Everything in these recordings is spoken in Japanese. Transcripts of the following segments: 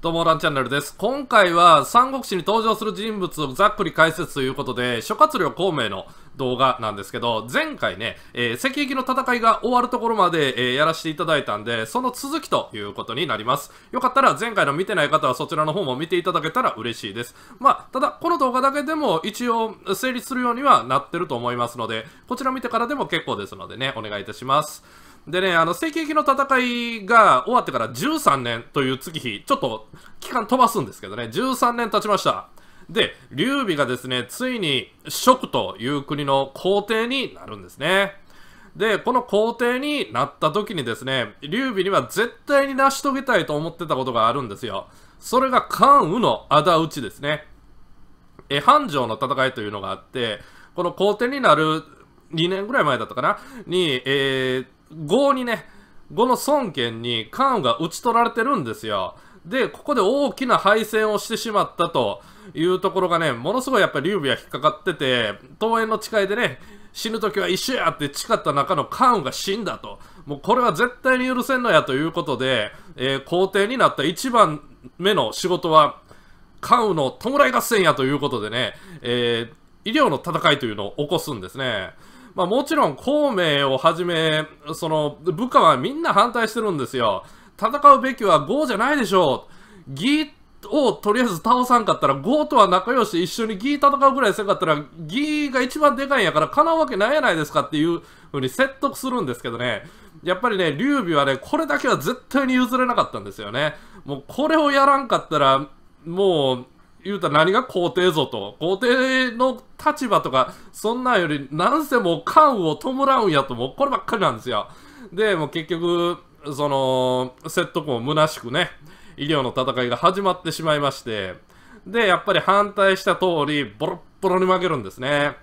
どうも、ランチャンネルです。今回は、三国志に登場する人物をざっくり解説ということで、諸葛亮孔明の動画なんですけど、前回ね、えー、石壁の戦いが終わるところまで、えー、やらせていただいたんで、その続きということになります。よかったら、前回の見てない方はそちらの方も見ていただけたら嬉しいです。まあ、ただ、この動画だけでも一応成立するようにはなってると思いますので、こちら見てからでも結構ですのでね、お願いいたします。でね、あの、西撃の戦いが終わってから13年という月日、ちょっと期間飛ばすんですけどね、13年経ちました。で、劉備がですね、ついに蜀という国の皇帝になるんですね。で、この皇帝になった時にですね、劉備には絶対に成し遂げたいと思ってたことがあるんですよ。それが関羽の仇討ちですね。え、繁盛の戦いというのがあって、この皇帝になる2年ぐらい前だったかなに、えー5にね、5の孫権に関羽が討ち取られてるんですよ。で、ここで大きな敗戦をしてしまったというところがね、ものすごいやっぱり劉備は引っかかってて、桃園の誓いでね、死ぬ時は一緒やって誓った中の関羽が死んだと。もうこれは絶対に許せんのやということで、えー、皇帝になった1番目の仕事は、関羽の弔い合戦やということでね、えー、医療の戦いというのを起こすんですね。まあ、もちろん孔明をはじめ、その部下はみんな反対してるんですよ。戦うべきは呉じゃないでしょう。義をとりあえず倒さんかったら、ゴとは仲良し一緒にギー戦うぐらいせんかったら、ギーが一番でかいんやから、かなうわけないやないですかっていう風に説得するんですけどね、やっぱりね、劉備はね、これだけは絶対に譲れなかったんですよね。もうこれをやらんかったら、もう、言うたら何が皇帝ぞと皇帝の立場とかそんなんよりなんせもう関羽を弔うんやともうこればっかりなんですよでもう結局その説得も虚しくね医療の戦いが始まってしまいましてでやっぱり反対した通りボロッボロに負けるんですね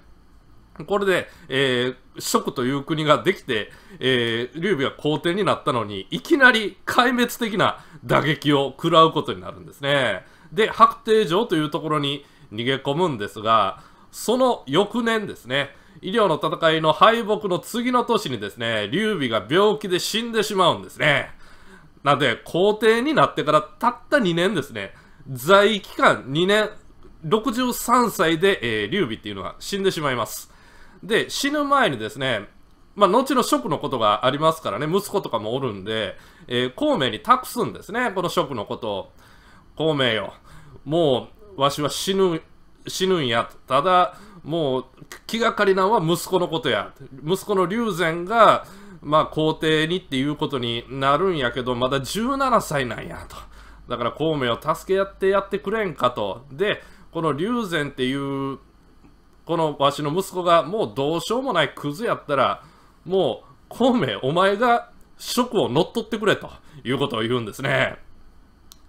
これで、えー、蜀という国ができて、えー、劉備は皇帝になったのにいきなり壊滅的な打撃を食らうことになるんですね。で、白帝城というところに逃げ込むんですが、その翌年ですね、医療の戦いの敗北の次の年にですね、劉備が病気で死んでしまうんですね。なので、皇帝になってからたった2年ですね、在位期間2年、63歳で、えー、劉備っていうのは死んでしまいます。で、死ぬ前にですね、まあ、後の職のことがありますからね、息子とかもおるんで、えー、孔明に託すんですね、この職のことを。孔明よ、もうわしは死ぬ死ぬんやただもう気がかりなんは息子のことや息子の龍禅がまあ皇帝にっていうことになるんやけどまだ17歳なんやとだから孔明を助け合ってやってくれんかとでこの龍禅っていうこのわしの息子がもうどうしようもないクズやったらもう孔明お前が職を乗っ取ってくれということを言うんですね。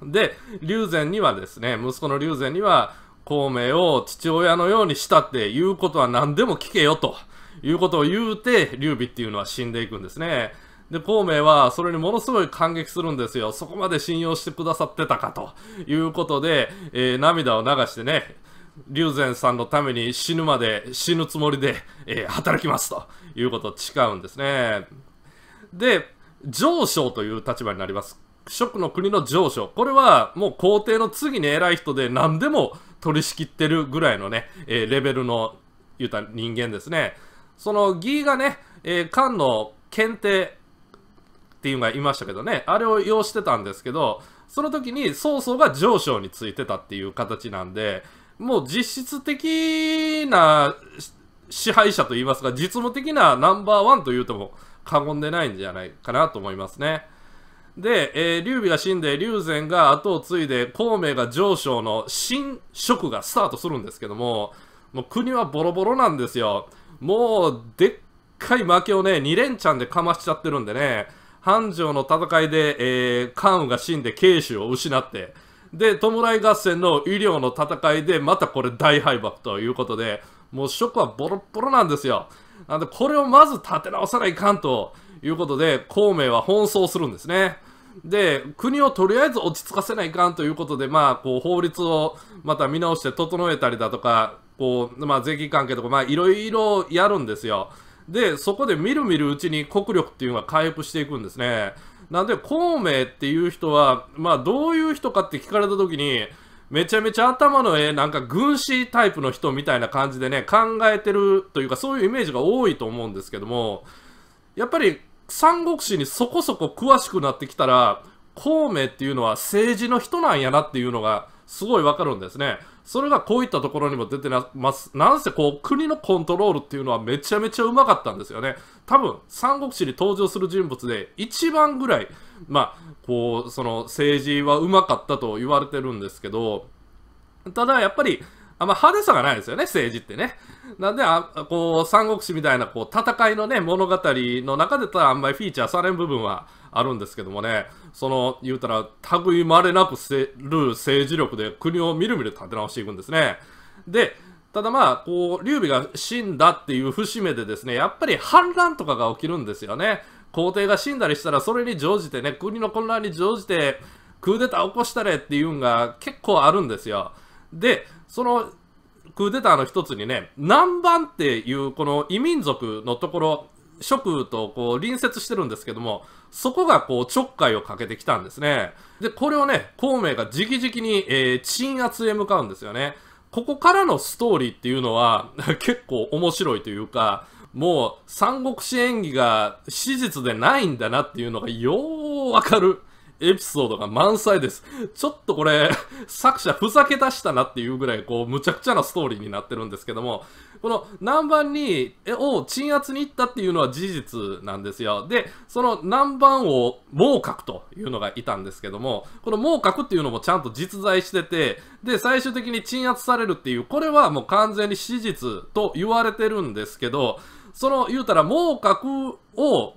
で、龍禅にはですね、息子の龍禅には、孔明を父親のようにしたっていうことは何でも聞けよということを言うて、劉備っていうのは死んでいくんですね。で、孔明はそれにものすごい感激するんですよ。そこまで信用してくださってたかということで、えー、涙を流してね、龍禅さんのために死ぬまで死ぬつもりで、えー、働きますということを誓うんですね。で、上昇という立場になります。食の国の上昇。これはもう皇帝の次に偉い人で何でも取り仕切ってるぐらいのね、えー、レベルの、言うた人間ですね。その義がね、えー、漢の検定っていうのがいましたけどね、あれを要してたんですけど、その時に曹操が上昇についてたっていう形なんで、もう実質的な支配者といいますか、実務的なナンバーワンと言うとも過言でないんじゃないかなと思いますね。で、えー、劉備が死んで、劉禅が後を継いで、孔明が上昇の新職がスタートするんですけども、もう国はボロボロなんですよ。もう、でっかい負けをね、2連チャンでかましちゃってるんでね、繁盛の戦いで、えー、関羽が死んで慶州を失って、で、弔い合戦の医療の戦いで、またこれ大敗北ということで、もう職はボロボロなんですよ。なんで、これをまず立て直さないかんということで、孔明は奔走するんですね。で、国をとりあえず落ち着かせないかんということで、まあ、こう法律をまた見直して整えたりだとか、こうまあ、税金関係とか、まあ、いろいろやるんですよ。で、そこでみるみるうちに国力っていうのは回復していくんですね。なんで、孔明っていう人は、まあ、どういう人かって聞かれたときに、めちゃめちゃ頭のええ、なんか軍師タイプの人みたいな感じでね、考えてるというか、そういうイメージが多いと思うんですけども、やっぱり三国志にそこそこ詳しくなってきたら、孔明っていうのは政治の人なんやなっていうのがすごいわかるんですね。それがこういったところにも出てます。なんせこう国のコントロールっていうのはめちゃめちゃうまかったんですよね。多分、三国志に登場する人物で一番ぐらい、まあ、こう、その政治はうまかったと言われてるんですけど、ただやっぱり、あんま派手さがないですよね、政治ってね。なんで、あこう、三国志みたいな、こう、戦いのね、物語の中でたらあんまりフィーチャーされん部分はあるんですけどもね、その、言うたら、類まれなくせる政治力で国をみるみる立て直していくんですね。で、ただまあ、こう、劉備が死んだっていう節目でですね、やっぱり反乱とかが起きるんですよね。皇帝が死んだりしたら、それに乗じてね、国の混乱に乗じて、クーデター起こしたれっていうんが結構あるんですよ。で、そのクーデターの一つにね、南蛮っていうこの異民族のところ、諸職とこう隣接してるんですけども、そこがこうちょっかいをかけてきたんですね。で、これをね、孔明が直々に、えー、鎮圧へ向かうんですよね。ここからのストーリーっていうのは 結構面白いというか、もう三国志演義が史実でないんだなっていうのがようわかるエピソードが満載です。ちょっとこれ、作者ふざけ出したなっていうぐらい、こう、むちゃくちゃなストーリーになってるんですけども、この南蛮に、を鎮圧に行ったっていうのは事実なんですよ。で、その南蛮を猛角というのがいたんですけども、この猛角っていうのもちゃんと実在してて、で、最終的に鎮圧されるっていう、これはもう完全に史実と言われてるんですけど、その、言うたら猛角を、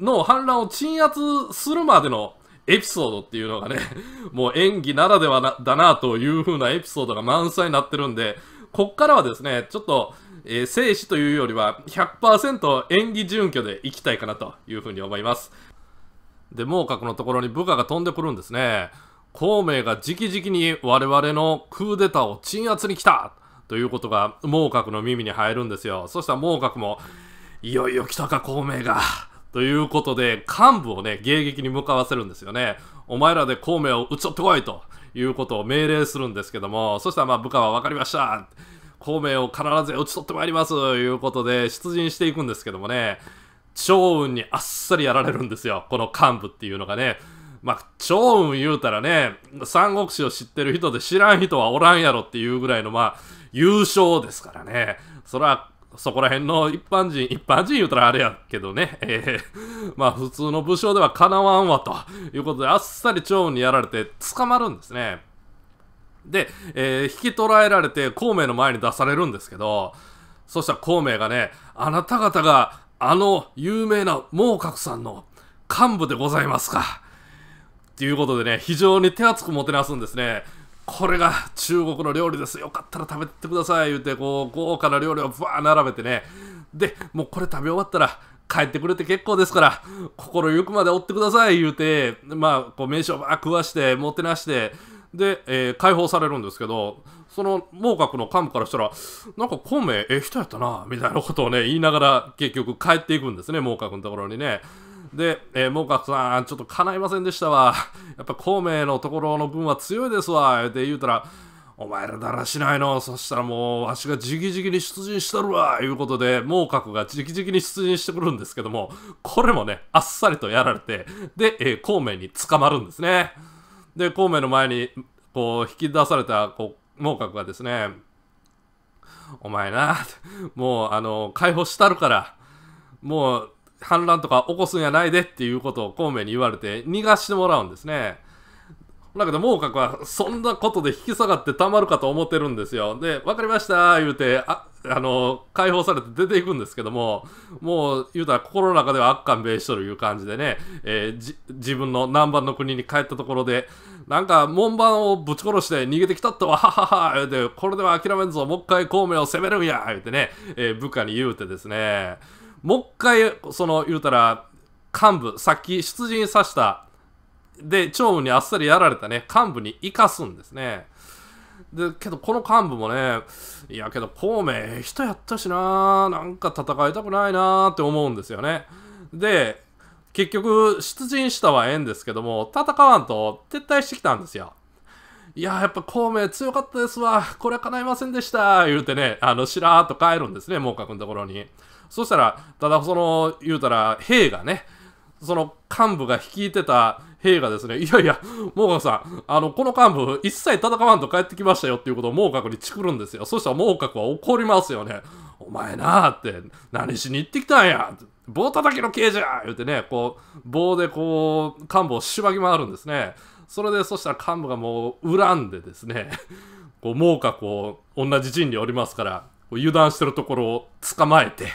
の反乱を鎮圧するまでのエピソードっていうのがね、もう演技ならではなだなという風なエピソードが満載になってるんで、こっからはですね、ちょっと、えー、生死というよりは100%演技準拠でいきたいかなという風に思います。で、猛角のところに部下が飛んでくるんですね。孔明が直々に我々のクーデターを鎮圧に来たということが猛角の耳に入るんですよ。そしたら猛角も、いよいよ来たか孔明が。ということで、幹部をね、迎撃に向かわせるんですよね。お前らで孔明を撃ち取ってこいということを命令するんですけども、そしたらまあ部下は分かりました。孔明を必ず討ち取ってまいりますということで出陣していくんですけどもね、趙雲にあっさりやられるんですよ、この幹部っていうのがね。まあ、趙雲言うたらね、三国志を知ってる人で知らん人はおらんやろっていうぐらいの、まあ、優勝ですからね。それはそこら辺の一般人、一般人言うたらあれやけどね、えー、まあ普通の武将ではかなわんわということで、あっさり趙雲にやられて捕まるんですね。で、えー、引き捕らえられて孔明の前に出されるんですけど、そしたら孔明がね、あなた方があの有名な孟角さんの幹部でございますか。ということでね、非常に手厚くもてなすんですね。これが中国の料理ですよかったら食べてください言うてこう豪華な料理をわー並べてねでもうこれ食べ終わったら帰ってくれて結構ですから心ゆくまで追ってください言うてまあこう名刺をバー食わしてもてなしてで、えー、解放されるんですけどその猛角の幹部からしたらなんか孔明ええ人やったなみたいなことをね言いながら結局帰っていくんですね猛角のところにね。で、えー、もうかさん、ちょっと叶いませんでしたわ。やっぱ孔明のところの分は強いですわ。って言うたら、お前らだらしないの。そしたらもう、わしが直々に出陣したるわ。いうことで、猛角が直々に出陣してくるんですけども、これもね、あっさりとやられて、で、えー、孔明に捕まるんですね。で、孔明の前に、こう、引き出された、こう、猛角がですね、お前な、もう、あの、解放したるから、もう、反乱とか起こすんやないでっていうことを孔明に言われて逃がしてもらうんですね。だけど、猛角はそんなことで引き下がってたまるかと思ってるんですよ。で、分かりました言うて、ああの、解放されて出ていくんですけども、もう言うたら心の中では悪感べいしとるいう感じでね、えー、自分の南蛮の国に帰ったところで、なんか門番をぶち殺して逃げてきたってわははは、て、これでは諦めんぞ、もう一回孔明を攻めるんや言うてね、えー、部下に言うてですね、もう一回その言うたら幹部さっき出陣させたで長務にあっさりやられたね幹部に生かすんですねでけどこの幹部もねいやけど孔明ええ人やったしななんか戦いたくないなって思うんですよねで結局出陣したはええんですけども戦わんと撤退してきたんですよいややっぱ孔明強かったですわこれは叶いませんでした言うてねあのしらーっと帰るんですね猛角のところに。そしたら、ただその、言うたら、兵がね、その幹部が率いてた兵がですね、いやいや、モーさん、あの、この幹部、一切戦わんと帰ってきましたよっていうことをモーにチクるんですよ。そしたらモーは怒りますよね。お前なあって、何しに行ってきたんや棒叩きの刑じゃ言うてね、こう、棒でこう、幹部をしばき回るんですね。それで、そしたら幹部がもう恨んでですね、こう、猛火を同じ陣におりますから、油断してるところを捕まえて、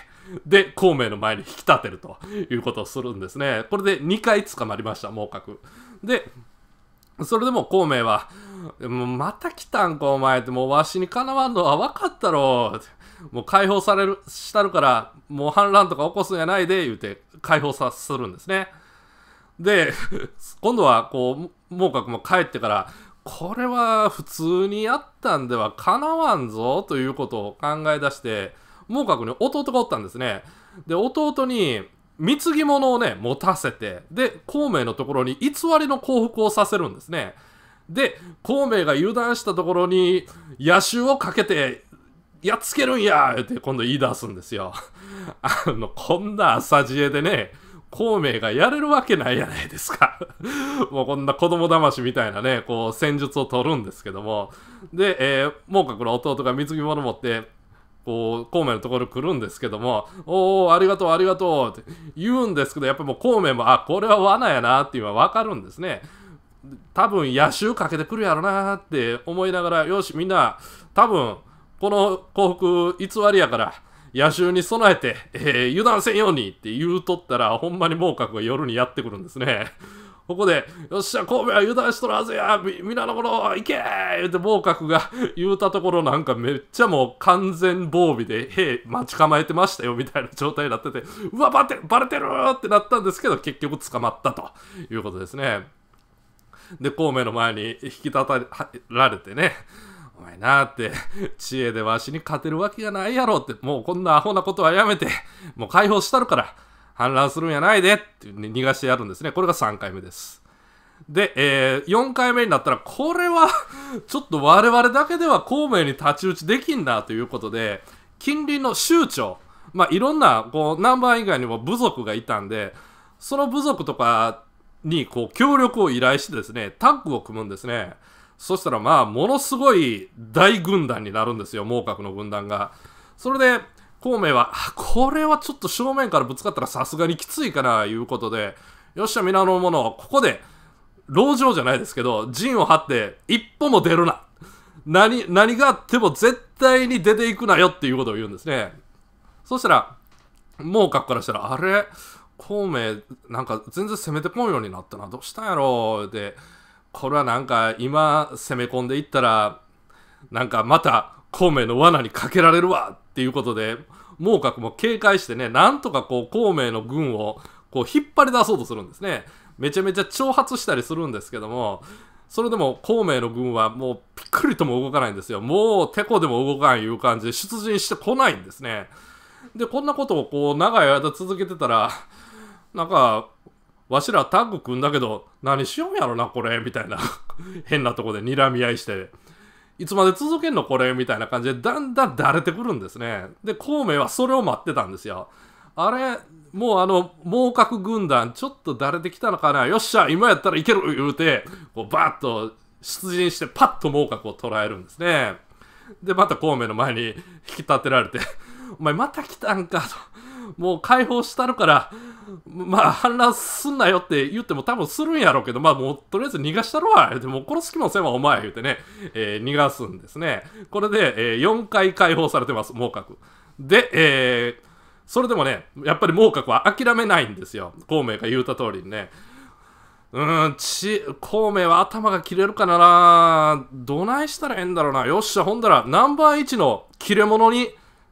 で、孔明の前に引き立てるということをするんですね。これで2回捕まりました、猛角。で、それでも孔明は、もうまた来たんか、お前って、もうわしにかなわんのは分かったろ。う。もう解放される、したるから、もう反乱とか起こすんやないで、言うて解放さするんですね。で、今度はこう、猛角も帰ってから、これは普通にやったんではかなわんぞということを考え出して、かくね、弟がおったんですね。で、弟に、貢ぎ物をね、持たせて、で、孔明のところに偽りの幸福をさせるんですね。で、孔明が油断したところに、野衆をかけて、やっつけるんやって今度言い出すんですよ。あの、こんな浅知恵でね、孔明がやれるわけないやないですか もうこんな子供騙しみたいなね、こう戦術を取るんですけども。で、えー、か獲の弟が貢ぎ物持って、こう、孔明のところ来るんですけども、おお、ありがとう、ありがとうって言うんですけど、やっぱもう孔明も、あ、これは罠やなっていうのは分かるんですね。多分野襲かけてくるやろなって思いながら、よし、みんな、多分この幸福偽りやから、野襲に備えて、えー、油断せんようにって言うとったら、ほんまに猛角が夜にやってくるんですね。ここで、よっしゃ、神戸は油断しとるはずや、皆の者、行けーって、某角が言うたところ、なんかめっちゃもう完全防備で、へい待ち構えてましたよ、みたいな状態になってて、うわ、バレてバレてるってなったんですけど、結局捕まったということですね。で、孔明の前に引き立たられてね、お前なって、知恵でわしに勝てるわけがないやろって、もうこんなアホなことはやめて、もう解放したるから、反乱するんやないでって逃がしてやるんですね。これが3回目です。で、えー、4回目になったら、これは ちょっと我々だけでは孔明に太刀打ちできんなということで、近隣の州長、まあ、いろんなこう南蛮以外にも部族がいたんで、その部族とかにこう協力を依頼してですね、タッグを組むんですね。そしたらまあ、ものすごい大軍団になるんですよ、猛角の軍団が。それで、孔明は、これはちょっと正面からぶつかったらさすがにきついかな、いうことで、よっしゃ、皆の者、ここで、籠城じゃないですけど、陣を張って、一歩も出るな。何、何があっても絶対に出ていくなよっていうことを言うんですね。そしたら、もうかっからしたら、あれ孔明、なんか全然攻めてこんようになったな。どうしたんやろうで、これはなんか今攻め込んでいったら、なんかまた孔明の罠にかけられるわっていうことで、猛郭も警戒してね、なんとかこう孔明の軍をこう引っ張り出そうとするんですね。めちゃめちゃ挑発したりするんですけども、それでも孔明の軍はもうぴっくりとも動かないんですよ。もうてこでも動かんいう感じで出陣してこないんですね。で、こんなことをこう長い間続けてたら、なんか、わしらタッグ組んだけど、何しようんやろな、これ、みたいな 変なとこで睨み合いして、いつまで続けんのこれみたいな感じで、だんだんだれてくるんですね。で、孔明はそれを待ってたんですよ。あれ、もうあの、猛角軍団、ちょっとだれてきたのかなよっしゃ、今やったらいける言うて、こうバーッと出陣して、パッと猛角を捉えるんですね。で、また孔明の前に引き立てられて、お前また来たんかと。もう解放したるから、まあ、反乱すんなよって言っても多分するんやろうけど、まあ、もう、とりあえず逃がしたるわ、でも殺す気もせんわ、お前、言うてね、えー、逃がすんですね。これで、えー、4回解放されてます、猛角。で、えー、それでもね、やっぱり猛角は諦めないんですよ。孔明が言うた通りにね。うーん、ち、孔明は頭が切れるからなどないしたらええんだろうな。よっしゃ、ほんだら、ナンバー1の切れ者に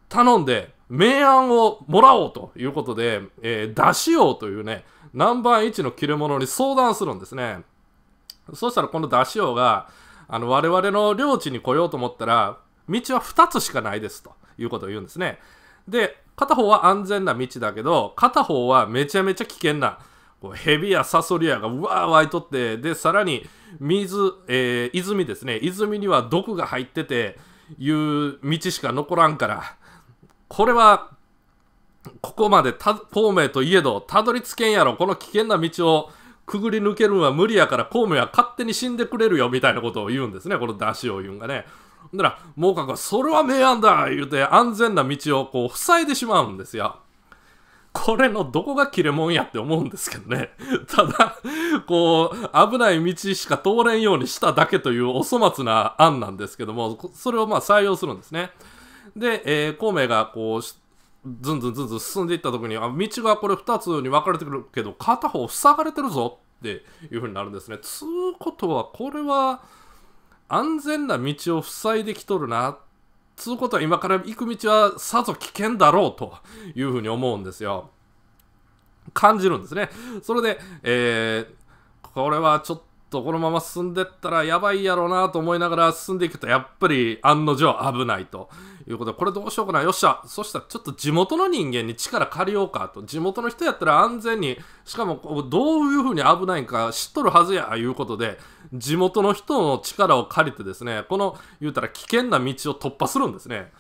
頼んで、明暗をもらおうということで、えー、出しようというね、ナンバー1の切れ者に相談するんですね。そしたらこの出しようが、あの、我々の領地に来ようと思ったら、道は2つしかないですということを言うんですね。で、片方は安全な道だけど、片方はめちゃめちゃ危険な、蛇やサソリやがうわー湧いとって、で、さらに水、えー、泉ですね、泉には毒が入ってて、いう道しか残らんから、これは、ここまで孔明といえど、たどり着けんやろ、この危険な道をくぐり抜けるのは無理やから、孔明は勝手に死んでくれるよ、みたいなことを言うんですね、この出しを言うんがね。だから、猛角は、それは明暗だ言うて、安全な道をこう、塞いでしまうんですよ。これのどこが切れもんやって思うんですけどね。ただ、こう、危ない道しか通れんようにしただけというお粗末な案なんですけども、それをまあ採用するんですね。で、えー、孔明がこう、ずんずんずんずん進んでいった時に、あ、道がこれ2つに分かれてくるけど、片方塞がれてるぞっていう風になるんですね。つうことは、これは安全な道を塞いできとるな。つうことは、今から行く道はさぞ危険だろうという風に思うんですよ。感じるんですね。それで、えー、これはちょっとこのまま進んでったらやばいやろうなと思いながら進んでいくとやっぱり案の定危ないということでこれどうしようかなよっしゃそしたらちょっと地元の人間に力借りようかと地元の人やったら安全にしかもどういうふうに危ないんか知っとるはずやいうことで地元の人の力を借りてですねこの言うたら危険な道を突破するんですね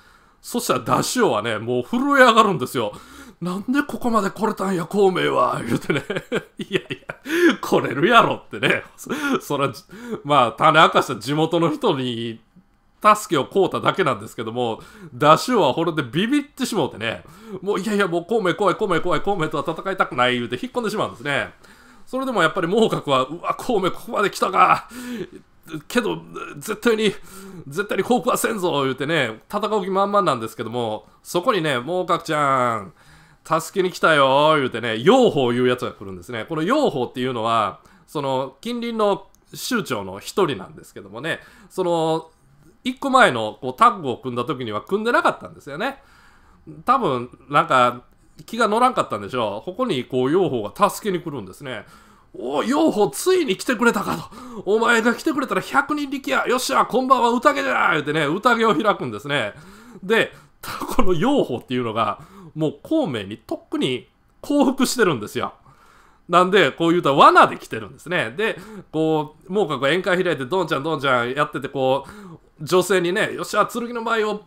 そしたらダシオはねもう震え上がるんですよなんでここまで来れたんや、孔明は、言うてね、いやいや、来れるやろってね、そら、まあ、種明かした地元の人に、助けをこうただけなんですけども、ダッシュはほれでビビってしもうてね、もういやいや、もう孔明怖い、孔明怖い、孔明とは戦いたくない言うて引っ込んでしまうんですね。それでもやっぱり猛角は、うわ、孔明ここまで来たか、けど、絶対に、絶対に降伏はせんぞ言うてね、戦う気満々なんですけども、そこにね、猛角ちゃん、助けに来たよー言うてね、用法いうやつが来るんですね。この幼法っていうのは、その近隣の州長の一人なんですけどもね、その1個前のこうタッグを組んだ時には組んでなかったんですよね。多分なんか気が乗らんかったんでしょう。ここにこう用法が助けに来るんですね。おお、幼法ついに来てくれたかと。お前が来てくれたら100人力や。よっしゃ、こんばんは宴じゃ言うてね、宴を開くんですね。で、この幼法っていうのが、もう孔明にとっくに降伏してるんですよ。なんで、こう言うと罠で来てるんですね。で、こう、もうかが宴会開いて、どんちゃんどんちゃんやってて、こう、女性にね、よっしゃ、剣の舞を、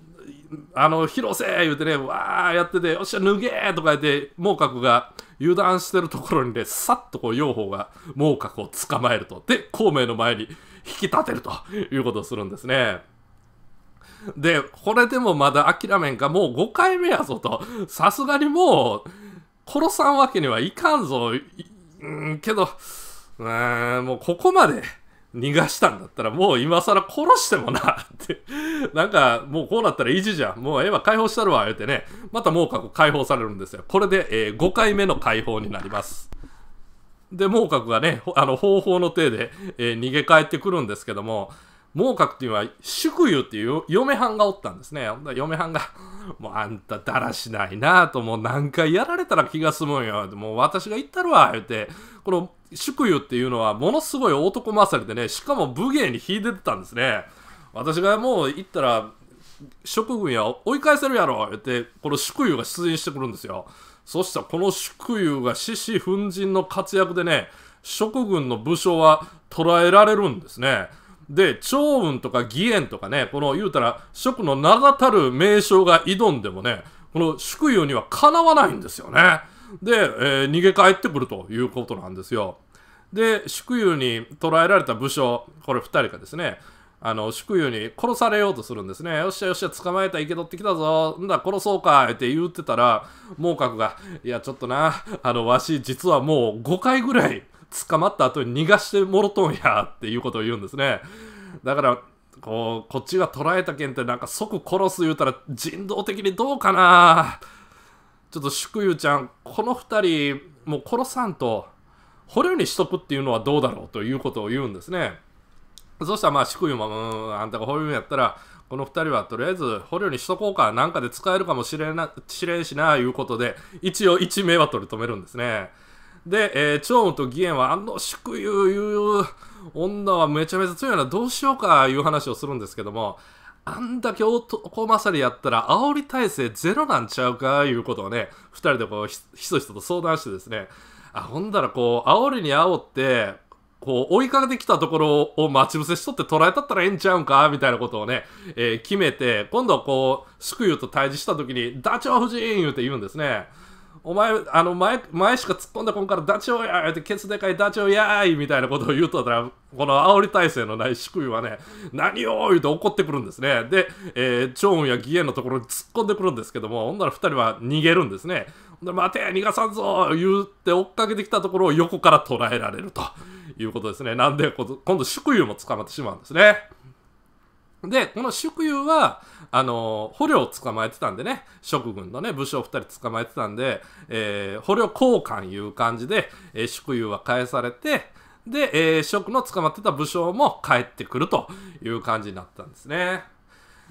あの、披露せ言うてね、わーやってて、よっしゃ、脱げーとか言って、もうかが油断してるところにね、さっとこう、用法が、もうかを捕まえると。で、孔明の前に引き立てるということをするんですね。で、これでもまだ諦めんか、もう5回目やぞと、さすがにもう、殺さんわけにはいかんぞ、うん、けど、うーん、もうここまで逃がしたんだったら、もう今更殺してもな、って。なんか、もうこうなったら意地じゃん。もう絵は解放したるわ、言うてね。またもう過去解放されるんですよ。これで、えー、5回目の解放になります。で、猛角がね、あの、方法の手で、えー、逃げ帰ってくるんですけども、猛角っていうのは祝湯っていう嫁はんがおったんですね。嫁はんが、もうあんただらしないなぁと、もう何回やられたら気が済むんよ。もう私が言ったるわ、言うて、この祝湯っていうのはものすごい男勝りでね、しかも武芸に秀でてたんですね。私がもう行ったら、職軍や追い返せるやろ、言うて、この祝湯が出陣してくるんですよ。そしたらこの祝湯が獅子奮陣の活躍でね、職軍の武将は捕らえられるんですね。で、長雲とか義援とかね、この言うたら、食の名だたる名称が挑んでもね、この祝友にはかなわないんですよね。で、えー、逃げ帰ってくるということなんですよ。で、祝友に捕らえられた武将、これ2人がですね、あの祝友に殺されようとするんですね。よっしゃよっしゃ、捕まえた生け取ってきたぞ。んだ、殺そうか。って言ってたら、猛角が、いや、ちょっとな、あの、わし、実はもう5回ぐらい、捕まった後に逃がしてもろとんやっていうことを言うんですねだからこうこっちが捕らえた件ってなんか即殺す言うたら人道的にどうかなちょっと祝勇ちゃんこの2人もう殺さんと捕虜にしとくっていうのはどうだろうということを言うんですねそしたらまあ祝勇もうんあんたが捕虜やったらこの2人はとりあえず捕虜にしとこうかなんかで使えるかもしれなしれんしないうことで一応一命は取り留めるんですねで、えー、長と義援は、あの祝言いう女はめちゃめちゃ強いな、どうしようかいう話をするんですけども、あんだけ男勝りやったら、煽り体制ゼロなんちゃうかいうことをね、2人でこうひひそひそと相談してですね、あほんだらこう、煽りに煽って、こう追いかけてきたところを待ち伏せしとって捉えたったらええんちゃうんかみたいなことをね、えー、決めて今度こう祝友と対峙した時に「ダチョウ夫人!」言うて言うんですね。お前、あの前、前しか突っ込んでこんからダチョウやーってケツでかいダチョウやーいみたいなことを言うとたら、この煽り体制のない宿意はね、何を言うて怒ってくるんですね。で、えー、ウ雲や義援のところに突っ込んでくるんですけども、ほんなら2人は逃げるんですね。で、待て、逃がさんぞ言って追っかけてきたところを横から捉えられるということですね。なんで、今度、宿意も捕まってしまうんですね。で、この祝友は、あの、捕虜を捕まえてたんでね、職軍のね、武将2人捕まえてたんで、えー、捕虜交換いう感じで、えー、祝友は返されて、で、えー、職の捕まってた武将も帰ってくるという感じになったんですね。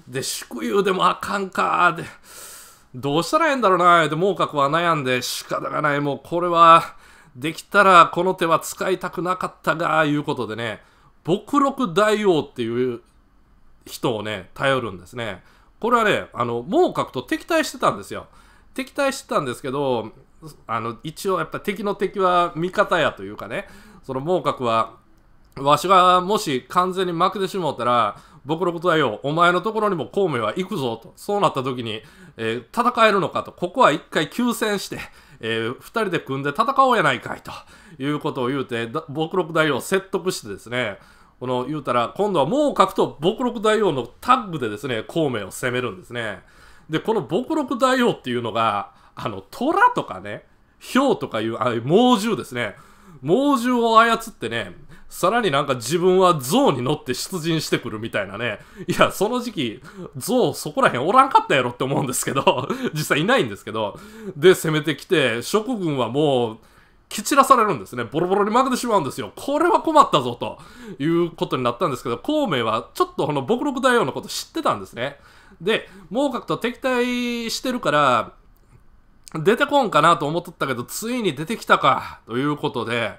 で、祝友でもあかんかで、どうしたらええんだろうなで、猛角は悩んで、仕方がない、もうこれは、できたらこの手は使いたくなかったが、いうことでね、墨録大王っていう人をね、頼るんですね。これはね、あの、猛角と敵対してたんですよ。敵対してたんですけど、あの、一応やっぱ敵の敵は味方やというかね、その猛角は、わしがもし完全に負けてしもうたら、僕のことはよ、お前のところにも孔明は行くぞと、そうなった時に、えー、戦えるのかと、ここは一回休戦して、えー、2人で組んで戦おうやないかいということを言うて、僕六大王を説得してですね、この言うたら、今度は書くと牧六大王のタッグでですね、孔明を攻めるんですね。で、この牧六大王っていうのが、あの、虎とかね、豹とかいう、あ猛獣ですね。猛獣を操ってね、さらになんか自分は象に乗って出陣してくるみたいなね。いや、その時期、象そこら辺おらんかったやろって思うんですけど、実際いないんですけど、で、攻めてきて、諸君はもう、蹴散らされるんですね。ボロボロに負けてしまうんですよ。これは困ったぞ、ということになったんですけど、孔明はちょっとこの僕六大王のこと知ってたんですね。で、猛角と敵対してるから、出てこんかなと思っとったけど、ついに出てきたか、ということで、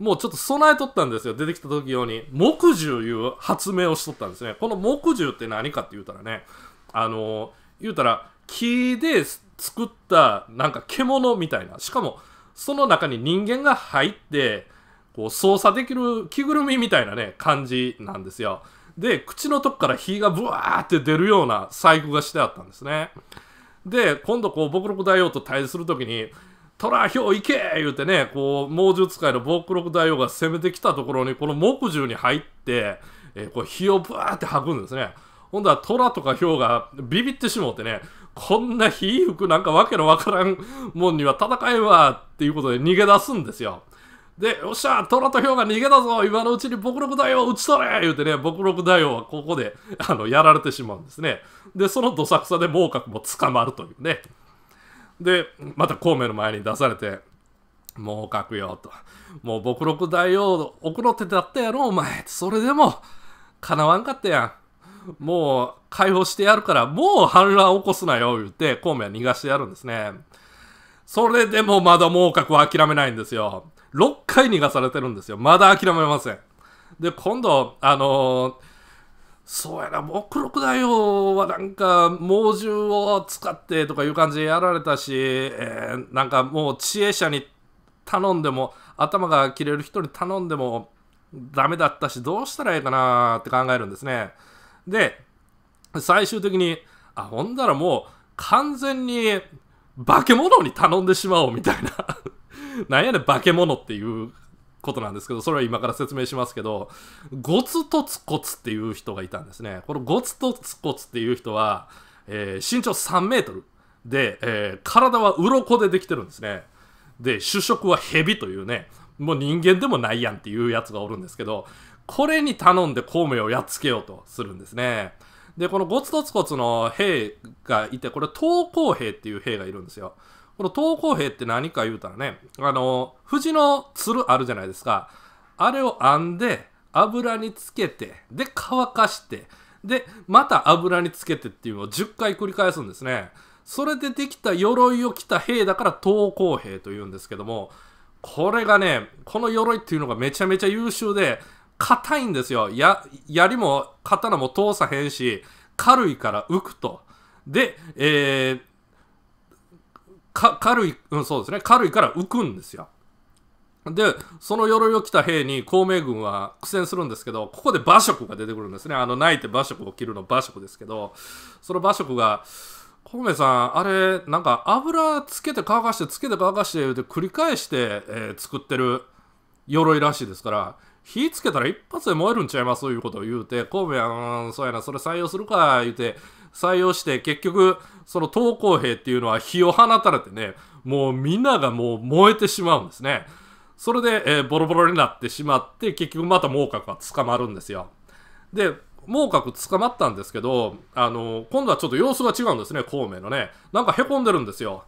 もうちょっと備えとったんですよ。出てきた時用に。木獣いう発明をしとったんですね。この木獣って何かって言うたらね、あの、言うたら、木で作ったなんか獣みたいな。しかも、その中に人間が入って、こう操作できる着ぐるみみたいなね、感じなんですよ。で、口のとこから火がブワーって出るような細工がしてあったんですね。で、今度こう、僕六大王と対峙するときに、トラヒョウ行け言うてね、こう、猛獣使いの暴六大王が攻めてきたところに、この木獣に入って、えー、こう火をブワーって吐くんですね。ほんだらトラとかヒョウがビビってしもうてね、こんな皮服なんかわけのわからんもんには戦えわっていうことで逃げ出すんですよ。で、よっしゃ、虎とヒョウが逃げたぞ今のうちに僕六大王撃ち取れ言うてね、僕六大王はここであのやられてしまうんですね。で、そのどさくさで猛角も捕まるというね。で、また孔明の前に出されて、猛角よと。もう僕六大王、奥の手だったやろ、お前。それでも、叶わんかったやん。もう解放してやるから、もう反乱起こすなよ、言って、孔明は逃がしてやるんですね。それでもまだ猛角は諦めないんですよ。6回逃がされてるんですよ。まだ諦めません。で、今度、あのー、そうやな、目録だ王はなんか、猛獣を使ってとかいう感じでやられたし、えー、なんかもう知恵者に頼んでも、頭が切れる人に頼んでも、ダメだったし、どうしたらいいかなって考えるんですね。で、最終的に、あ、ほんだらもう完全に化け物に頼んでしまおうみたいな なんやねん化け物っていうことなんですけど、それは今から説明しますけど、ゴツとツコツっていう人がいたんですね。このゴツとツコツっていう人は、えー、身長3メートルで、えー、体は鱗でできてるんですね。で、主食は蛇というね、もう人間でもないやんっていうやつがおるんですけど、これに頼んで孔明をやっつけようとするんですね。で、このゴツゴツゴツの兵がいて、これ、東光兵っていう兵がいるんですよ。この東光兵って何か言うたらね、あの、藤の鶴あるじゃないですか。あれを編んで、油につけて、で、乾かして、で、また油につけてっていうのを10回繰り返すんですね。それでできた鎧を着た兵だから東光兵というんですけども、これがね、この鎧っていうのがめちゃめちゃ優秀で、硬いんですよ。や、槍も刀も通さへんし、軽いから浮くと。で、えー、軽い、うん、そうですね、軽いから浮くんですよ。で、その鎧を着た兵に孔明軍は苦戦するんですけど、ここで馬謖が出てくるんですね。あの、泣いて馬謖を切るの馬謖ですけど、その馬謖が、孔明さん、あれ、なんか油つけて乾かして、つけて乾かして、て繰り返して、えー、作ってる鎧らしいですから、火つけたら一発で燃えるんちゃいますいうことを言うて、神戸は、うん、そうやな、それ採用するか、言うて、採用して、結局、その投降兵っていうのは火を放たれてね、もうみんながもう燃えてしまうんですね。それで、えー、ボロボロになってしまって、結局また猛角は捕まるんですよ。で、猛角捕まったんですけど、あの、今度はちょっと様子が違うんですね、孔明のね。なんかへこんでるんですよ。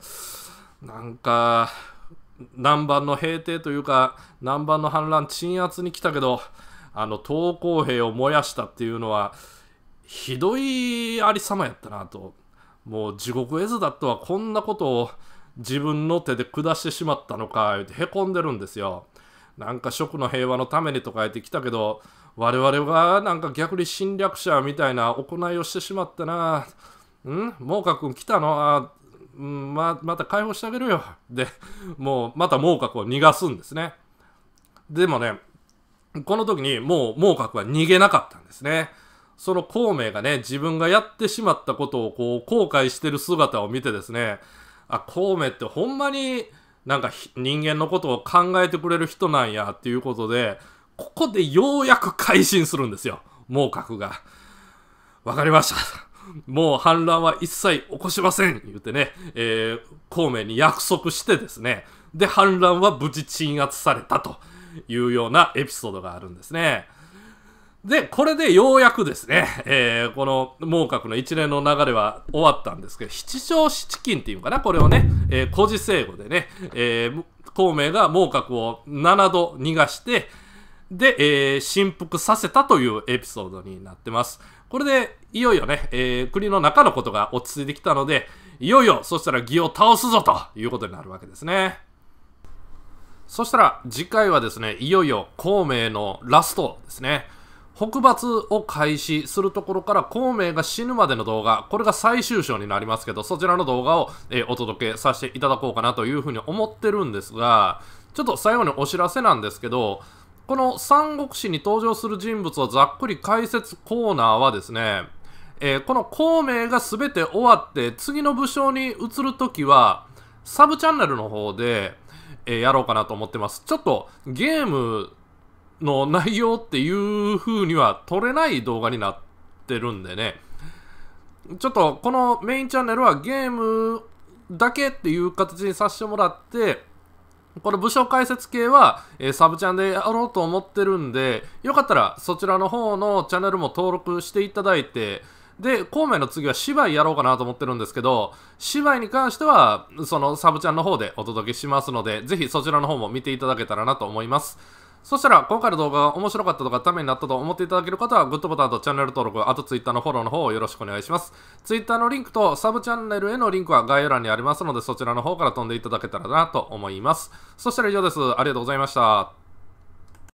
なんか、南蛮の平定というか南蛮の反乱鎮圧に来たけどあの投降兵を燃やしたっていうのはひどいありさまやったなともう地獄絵図だとはこんなことを自分の手で下してしまったのか言うてへこんでるんですよ。なんか食の平和のためにとか言ってきたけど我々がなんか逆に侵略者みたいな行いをしてしまったな。うん毛賀君来たのあうんままた解放してあげるよ でもうまた猛角を逃がすんですねでもねこの時にもう猛角は逃げなかったんですねその孔明がね自分がやってしまったことをこう後悔してる姿を見てですねあ孔明ってほんまになんか人間のことを考えてくれる人なんやっていうことでここでようやく改心するんですよ猛角が。わかりましたもう反乱は一切起こしません言ってね、えー、孔明に約束してですね、で、反乱は無事鎮圧されたというようなエピソードがあるんですね。で、これでようやくですね、えー、この猛角の一連の流れは終わったんですけど、七条七金っていうかな、これをね、えー、古事聖語でね、えー、孔明が猛角を7度逃がして、で、えー、振幅させたというエピソードになってます。これで、いよいよね、えー、国の中のことが落ち着いてきたので、いよいよ、そしたら義を倒すぞということになるわけですね。そしたら、次回はですね、いよいよ孔明のラストですね。北伐を開始するところから孔明が死ぬまでの動画、これが最終章になりますけど、そちらの動画を、えー、お届けさせていただこうかなというふうに思ってるんですが、ちょっと最後にお知らせなんですけど、この三国志に登場する人物をざっくり解説コーナーはですね、えー、この孔明が全て終わって次の武将に移る時はサブチャンネルの方で、えー、やろうかなと思ってますちょっとゲームの内容っていう風には撮れない動画になってるんでねちょっとこのメインチャンネルはゲームだけっていう形にさせてもらってこの武将解説系は、えー、サブチャンでやろうと思ってるんで、よかったらそちらの方のチャンネルも登録していただいて、で、孔明の次は芝居やろうかなと思ってるんですけど、芝居に関しては、そのサブチャンの方でお届けしますので、ぜひそちらの方も見ていただけたらなと思います。そしたら、今回の動画が面白かったとか、ためになったと思っていただける方は、グッドボタンとチャンネル登録、あとツイッターのフォローの方をよろしくお願いします。ツイッターのリンクとサブチャンネルへのリンクは概要欄にありますので、そちらの方から飛んでいただけたらなと思います。そしたら以上です。ありがとうございました。